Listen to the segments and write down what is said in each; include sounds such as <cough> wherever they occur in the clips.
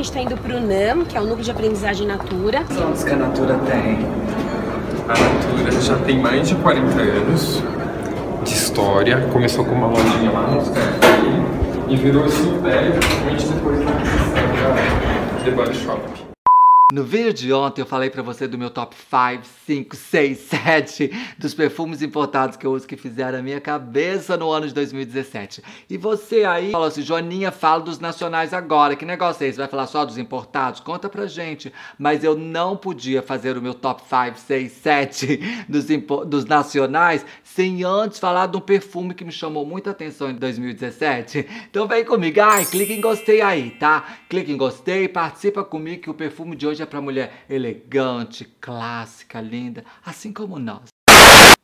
gente está indo para o NAM, que é o Núcleo de Aprendizagem Natura. Os anos que a Natura tem. A Natura já tem mais de 40 anos de história. Começou com uma lojinha lá no CFI e virou esse assim, né, império, principalmente depois da aquisição da The Body Shop. No vídeo de ontem eu falei para você do meu top 5, 5, 6, 7 dos perfumes importados que eu uso que fizeram a minha cabeça no ano de 2017. E você aí falou assim, Joaninha, fala dos nacionais agora. Que negócio é esse? Vai falar só dos importados? Conta pra gente. Mas eu não podia fazer o meu top 5, 6, 7 dos, dos nacionais sem antes falar de um perfume que me chamou muita atenção em 2017. Então vem comigo, ai, clique em gostei aí, tá? Clique em gostei, participa comigo que o perfume de hoje é para mulher elegante, clássica, linda, assim como nós.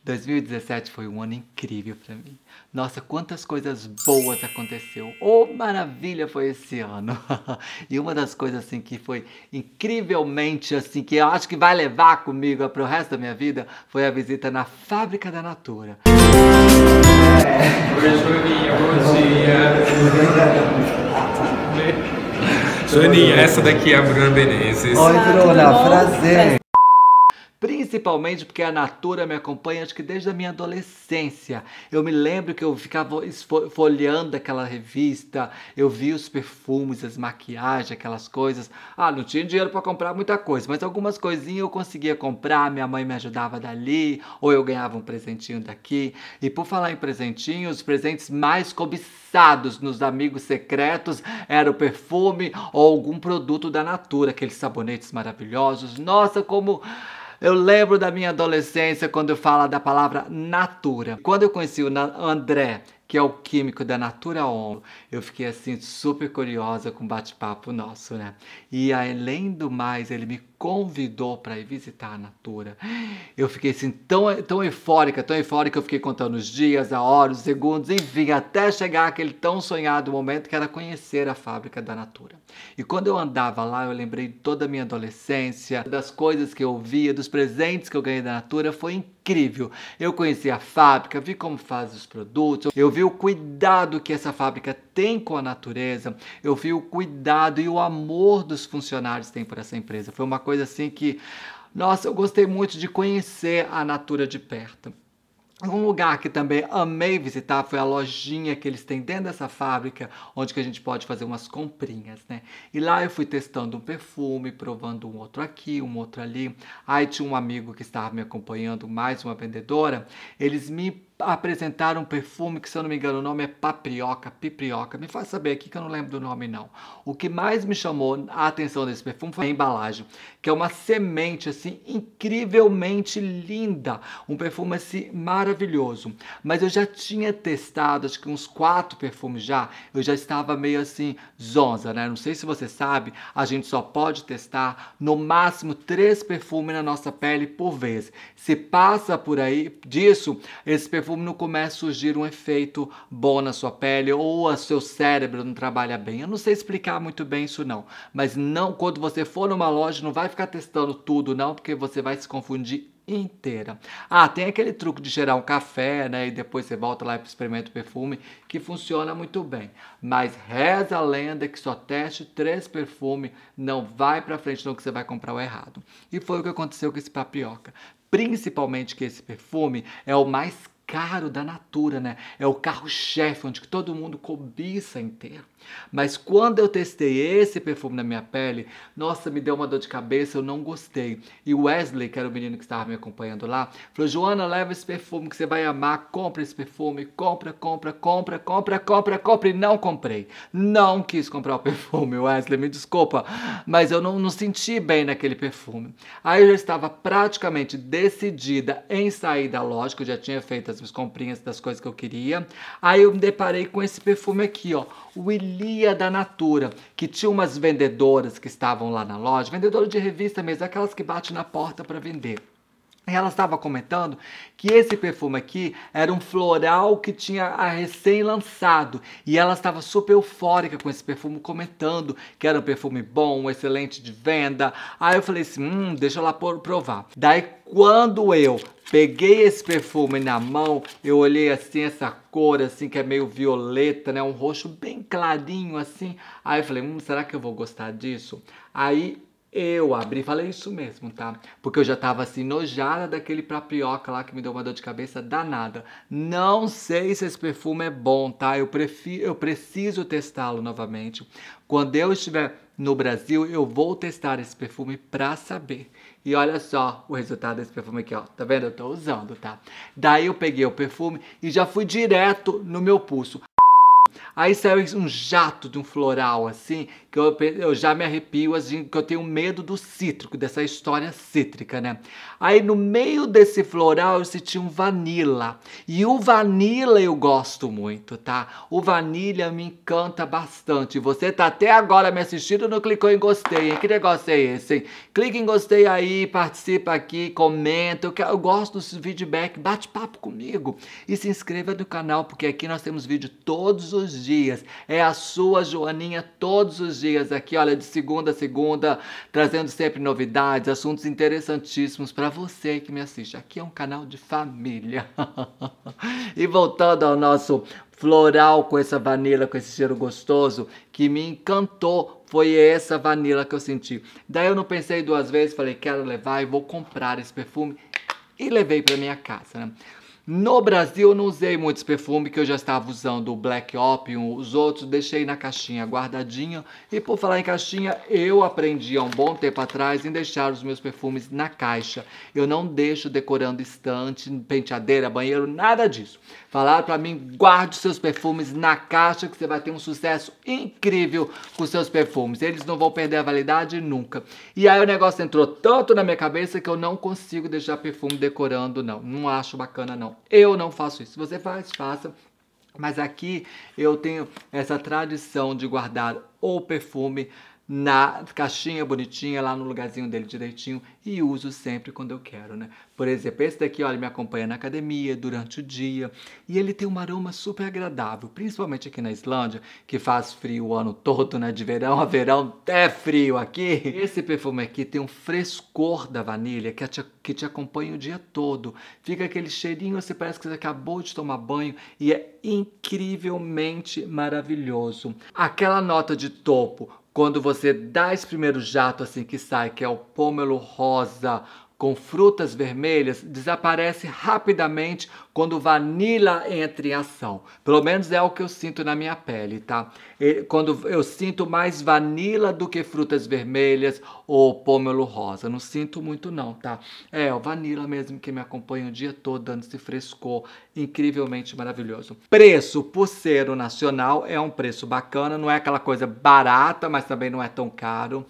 2017 foi um ano incrível para mim. Nossa, quantas coisas boas aconteceu. Oh, maravilha foi esse ano. <laughs> e uma das coisas assim que foi incrivelmente assim que eu acho que vai levar comigo para o resto da minha vida foi a visita na fábrica da Natura. É. <laughs> Joaninha, essa daqui é a tá, Bruna Menezes. Oi, Bruna, prazer. Principalmente porque a Natura me acompanha acho que desde a minha adolescência. Eu me lembro que eu ficava folheando aquela revista, eu via os perfumes, as maquiagens, aquelas coisas. Ah, não tinha dinheiro para comprar muita coisa, mas algumas coisinhas eu conseguia comprar, minha mãe me ajudava dali, ou eu ganhava um presentinho daqui. E por falar em presentinhos os presentes mais cobiçados nos amigos secretos era o perfume ou algum produto da Natura, aqueles sabonetes maravilhosos. Nossa, como eu lembro da minha adolescência quando eu falo da palavra natura. Quando eu conheci o André, que é o químico da Natura Omo, eu fiquei assim super curiosa com o bate-papo nosso, né? E além do mais, ele me convidou para ir visitar a Natura. Eu fiquei assim tão, tão eufórica, tão eufórica, eu fiquei contando os dias, a hora, os segundos, enfim, até chegar aquele tão sonhado momento que era conhecer a fábrica da Natura. E quando eu andava lá, eu lembrei de toda a minha adolescência, das coisas que eu via, dos presentes que eu ganhei da Natura, foi incrível. Eu conheci a fábrica, vi como faz os produtos, eu vi o cuidado que essa fábrica tem com a natureza, eu vi o cuidado e o amor dos funcionários têm por essa empresa. Foi uma coisa assim que, nossa, eu gostei muito de conhecer a Natura de perto. Um lugar que também amei visitar foi a lojinha que eles têm dentro dessa fábrica, onde que a gente pode fazer umas comprinhas, né? E lá eu fui testando um perfume, provando um outro aqui, um outro ali. Aí tinha um amigo que estava me acompanhando, mais uma vendedora. Eles me apresentaram um perfume que, se eu não me engano, o nome é Paprioca, Piprioca. Me faz saber aqui que eu não lembro do nome, não. O que mais me chamou a atenção desse perfume foi a embalagem, que é uma semente, assim, incrivelmente linda. Um perfume, assim, maravilhoso. Mas eu já tinha testado, acho que uns quatro perfumes já. Eu já estava meio, assim, zonza, né? Não sei se você sabe, a gente só pode testar no máximo três perfumes na nossa pele por vez. Se passa por aí disso, esse perfume não começa a surgir um efeito bom na sua pele ou o seu cérebro não trabalha bem. Eu não sei explicar muito bem isso não, mas não quando você for numa loja não vai ficar testando tudo não, porque você vai se confundir inteira. Ah, tem aquele truque de gerar um café, né, e depois você volta lá e experimenta o perfume, que funciona muito bem. Mas reza a lenda que só teste três perfumes, não vai para frente não que você vai comprar o errado. E foi o que aconteceu com esse papioca. Principalmente que esse perfume é o mais caro da natura, né? É o carro-chefe onde todo mundo cobiça em ter. Mas quando eu testei esse perfume na minha pele, nossa, me deu uma dor de cabeça, eu não gostei. E Wesley, que era o menino que estava me acompanhando lá, falou: Joana, leva esse perfume que você vai amar, compra esse perfume, compra, compra, compra, compra, compra, compra. E não comprei. Não quis comprar o perfume, Wesley, me desculpa, mas eu não, não senti bem naquele perfume. Aí eu já estava praticamente decidida em sair da loja, que eu já tinha feito as minhas comprinhas das coisas que eu queria. Aí eu me deparei com esse perfume aqui, ó, o Ilia da Natura, que tinha umas vendedoras que estavam lá na loja, vendedoras de revista mesmo, aquelas que batem na porta para vender. Ela estava comentando que esse perfume aqui era um floral que tinha recém-lançado e ela estava super eufórica com esse perfume, comentando que era um perfume bom, excelente de venda. Aí eu falei assim: hum, deixa ela provar. Daí quando eu peguei esse perfume na mão, eu olhei assim essa cor assim que é meio violeta, né, um roxo bem clarinho assim. Aí eu falei, hum, será que eu vou gostar disso? Aí eu abri e falei isso mesmo, tá? Porque eu já tava assim, nojada daquele prapioca lá que me deu uma dor de cabeça danada. Não sei se esse perfume é bom, tá? Eu, prefiro, eu preciso testá-lo novamente. Quando eu estiver no Brasil, eu vou testar esse perfume pra saber. E olha só o resultado desse perfume aqui, ó. Tá vendo? Eu tô usando, tá? Daí eu peguei o perfume e já fui direto no meu pulso. Aí saiu um jato de um floral assim que eu, eu já me arrepio, assim, que eu tenho medo do cítrico, dessa história cítrica, né? Aí no meio desse floral eu senti um vanilla. E o vanilla eu gosto muito, tá? O vanilla me encanta bastante. Você tá até agora me assistindo, não clicou em gostei, hein? Que negócio é esse, hein? Clique em gostei aí, participa aqui, comenta. Eu, quero, eu gosto dos feedback, bate papo comigo. E se inscreva no canal, porque aqui nós temos vídeo todos os dias. É a sua Joaninha todos os dias dias aqui, olha, de segunda a segunda, trazendo sempre novidades, assuntos interessantíssimos para você que me assiste. Aqui é um canal de família. <laughs> e voltando ao nosso floral com essa vanila, com esse cheiro gostoso, que me encantou. Foi essa vanila que eu senti. Daí eu não pensei duas vezes, falei, quero levar e vou comprar esse perfume. E levei para minha casa, né? No Brasil eu não usei muitos perfumes que eu já estava usando o Black Opium, os outros deixei na caixinha guardadinha. E por falar em caixinha, eu aprendi há um bom tempo atrás em deixar os meus perfumes na caixa. Eu não deixo decorando estante, penteadeira, banheiro, nada disso. Falaram para mim, guarde seus perfumes na caixa que você vai ter um sucesso incrível com seus perfumes. Eles não vão perder a validade nunca. E aí o negócio entrou tanto na minha cabeça que eu não consigo deixar perfume decorando não. Não acho bacana não eu não faço isso. Se você faz, faça. Mas aqui eu tenho essa tradição de guardar o perfume na caixinha bonitinha, lá no lugarzinho dele direitinho e uso sempre quando eu quero, né? Por exemplo, esse daqui, olha, me acompanha na academia durante o dia e ele tem um aroma super agradável, principalmente aqui na Islândia, que faz frio o ano todo, né? De verão a verão, é frio aqui. Esse perfume aqui tem um frescor da vanilha que te, que te acompanha o dia todo. Fica aquele cheirinho, você parece que você acabou de tomar banho e é incrivelmente maravilhoso. Aquela nota de topo, quando você dá esse primeiro jato assim que sai, que é o pômelo rosa, com frutas vermelhas desaparece rapidamente quando vanila entra em ação. Pelo menos é o que eu sinto na minha pele, tá? Quando eu sinto mais vanila do que frutas vermelhas ou pômelo rosa. Não sinto muito não, tá? É, o vanila mesmo que me acompanha o dia todo, dando esse frescor incrivelmente maravilhoso. Preço por ser o nacional é um preço bacana, não é aquela coisa barata, mas também não é tão caro.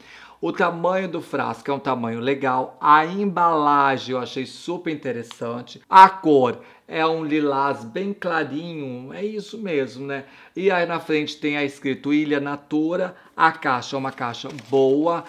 O tamanho do frasco é um tamanho legal. A embalagem eu achei super interessante. A cor é um lilás bem clarinho, é isso mesmo, né? E aí na frente tem a escrito Ilha Natura. A caixa é uma caixa boa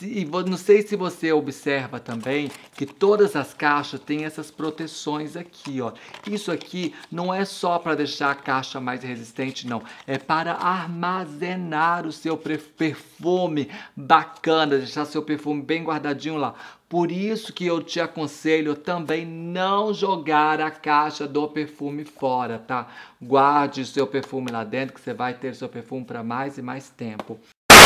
e não sei se você observa também que todas as caixas têm essas proteções aqui, ó. Isso aqui não é só para deixar a caixa mais resistente, não. É para armazenar o seu perfume bacana, deixar seu perfume bem guardadinho lá. Por isso que eu te aconselho também não jogar a caixa do perfume fora, tá? Guarde o seu perfume lá dentro que você vai ter seu perfume para mais e mais tempo.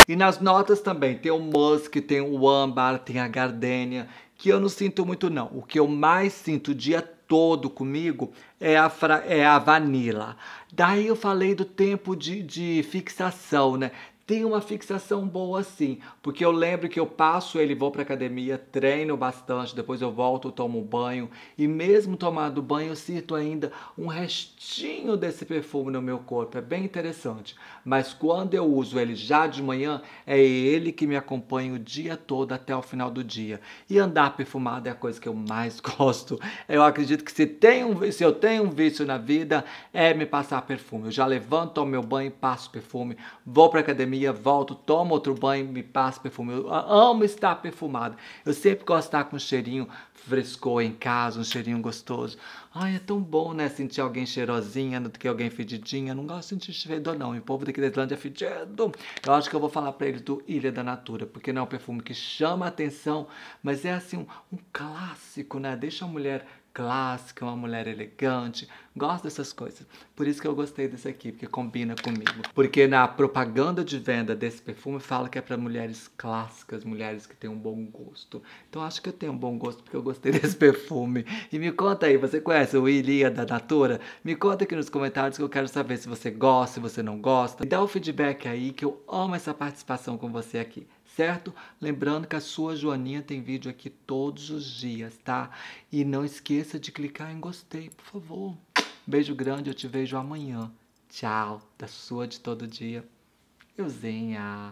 E nas notas também tem o musk, tem o âmbar, tem a gardenia que eu não sinto muito não. O que eu mais sinto o dia todo comigo é a, fra... é a vanilla. Daí eu falei do tempo de, de fixação, né? tem uma fixação boa sim, porque eu lembro que eu passo ele, vou para academia, treino bastante, depois eu volto, tomo banho e mesmo tomado banho eu sinto ainda um restinho desse perfume no meu corpo, é bem interessante. Mas quando eu uso ele já de manhã, é ele que me acompanha o dia todo até o final do dia. E andar perfumado é a coisa que eu mais <laughs> gosto. Eu acredito que se, tem um, se eu tenho um vício na vida é me passar perfume. Eu já levanto o meu banho, passo perfume, vou para academia academia, volto, tomo outro banho, me passo perfume. Eu amo estar perfumado. Eu sempre gosto de estar com um cheirinho fresco em casa, um cheirinho gostoso. Ai, é tão bom, né? Sentir alguém cheirosinha do que alguém fedidinha. Não gosto de sentir fedor, não. E o povo daqui da Islândia é fedido. Eu acho que eu vou falar pra eles do Ilha da Natura, porque não é um perfume que chama a atenção, mas é assim, um, um clássico, né? Deixa a mulher clássica, uma mulher elegante. Gosto dessas coisas. Por isso que eu gostei desse aqui, porque combina comigo. Porque na propaganda de venda desse perfume fala que é para mulheres clássicas, mulheres que têm um bom gosto. Então acho que eu tenho um bom gosto porque eu gostei <laughs> desse perfume. E me conta aí, você conhece o Ilia da Natura? Me conta aqui nos comentários que eu quero saber se você gosta, se você não gosta. e dá o feedback aí que eu amo essa participação com você aqui certo? Lembrando que a sua Joaninha tem vídeo aqui todos os dias, tá? E não esqueça de clicar em gostei, por favor. Beijo grande, eu te vejo amanhã. Tchau, da sua de todo dia, euzinha.